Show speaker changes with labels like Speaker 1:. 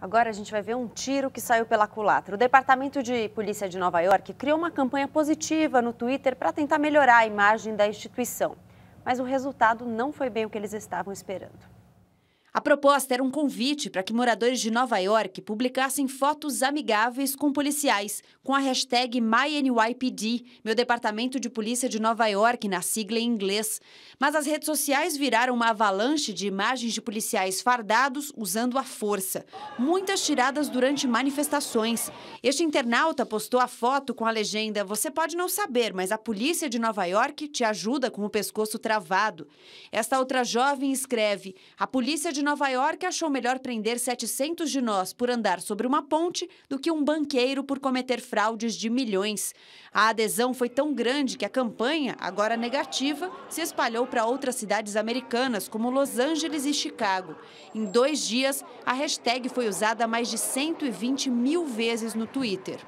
Speaker 1: Agora a gente vai ver um tiro que saiu pela culatra. O Departamento de Polícia de Nova York criou uma campanha positiva no Twitter para tentar melhorar a imagem da instituição. Mas o resultado não foi bem o que eles estavam esperando. A proposta era um convite para que moradores de Nova York publicassem fotos amigáveis com policiais, com a hashtag MyNYPD, meu departamento de polícia de Nova York, na sigla em inglês. Mas as redes sociais viraram uma avalanche de imagens de policiais fardados usando a força, muitas tiradas durante manifestações. Este internauta postou a foto com a legenda: Você pode não saber, mas a polícia de Nova York te ajuda com o pescoço travado. Esta outra jovem escreve: A polícia de de Nova York achou melhor prender 700 de nós por andar sobre uma ponte do que um banqueiro por cometer fraudes de milhões. A adesão foi tão grande que a campanha, agora negativa, se espalhou para outras cidades americanas, como Los Angeles e Chicago. Em dois dias, a hashtag foi usada mais de 120 mil vezes no Twitter.